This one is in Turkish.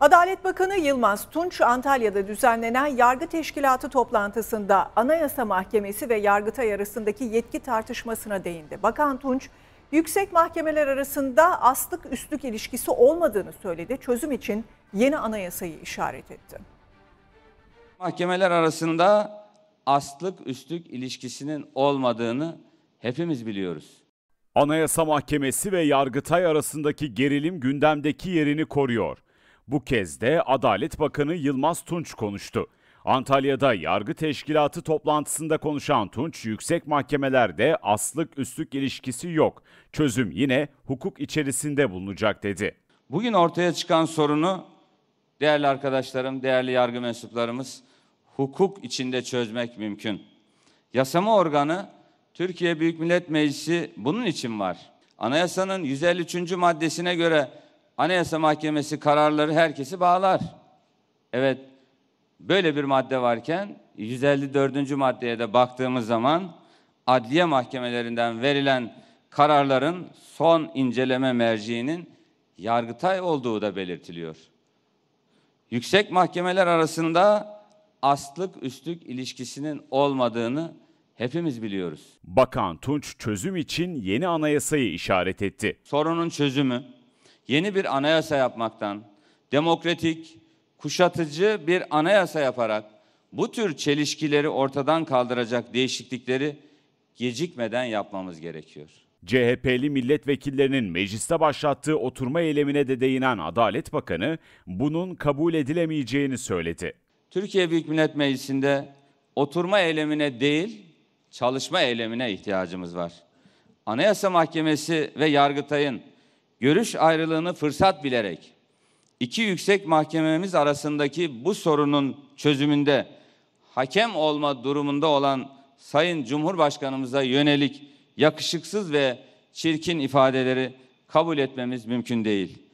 Adalet Bakanı Yılmaz Tunç Antalya'da düzenlenen yargı teşkilatı toplantısında Anayasa Mahkemesi ve Yargıtay arasındaki yetki tartışmasına değindi. Bakan Tunç, yüksek mahkemeler arasında aslık üstlük ilişkisi olmadığını söyledi. Çözüm için yeni anayasayı işaret etti. Mahkemeler arasında aslık üstlük ilişkisinin olmadığını hepimiz biliyoruz. Anayasa Mahkemesi ve Yargıtay arasındaki gerilim gündemdeki yerini koruyor. Bu kez de Adalet Bakanı Yılmaz Tunç konuştu. Antalya'da yargı teşkilatı toplantısında konuşan Tunç, yüksek mahkemelerde aslık üstlük ilişkisi yok. Çözüm yine hukuk içerisinde bulunacak dedi. Bugün ortaya çıkan sorunu değerli arkadaşlarım, değerli yargı mensuplarımız hukuk içinde çözmek mümkün. Yasama organı Türkiye Büyük Millet Meclisi bunun için var. Anayasanın 153. maddesine göre Anayasa Mahkemesi kararları herkesi bağlar. Evet, böyle bir madde varken 154. maddeye de baktığımız zaman adliye mahkemelerinden verilen kararların son inceleme merciinin Yargıtay olduğu da belirtiliyor. Yüksek mahkemeler arasında astlık üstlük ilişkisinin olmadığını hepimiz biliyoruz. Bakan Tunç çözüm için yeni anayasayı işaret etti. Sorunun çözümü yeni bir anayasa yapmaktan, demokratik, kuşatıcı bir anayasa yaparak bu tür çelişkileri ortadan kaldıracak değişiklikleri gecikmeden yapmamız gerekiyor. CHP'li milletvekillerinin mecliste başlattığı oturma eylemine de değinen Adalet Bakanı bunun kabul edilemeyeceğini söyledi. Türkiye Büyük Millet Meclisi'nde oturma eylemine değil, çalışma eylemine ihtiyacımız var. Anayasa Mahkemesi ve Yargıtay'ın görüş ayrılığını fırsat bilerek iki yüksek mahkememiz arasındaki bu sorunun çözümünde hakem olma durumunda olan Sayın Cumhurbaşkanımıza yönelik yakışıksız ve çirkin ifadeleri kabul etmemiz mümkün değil.''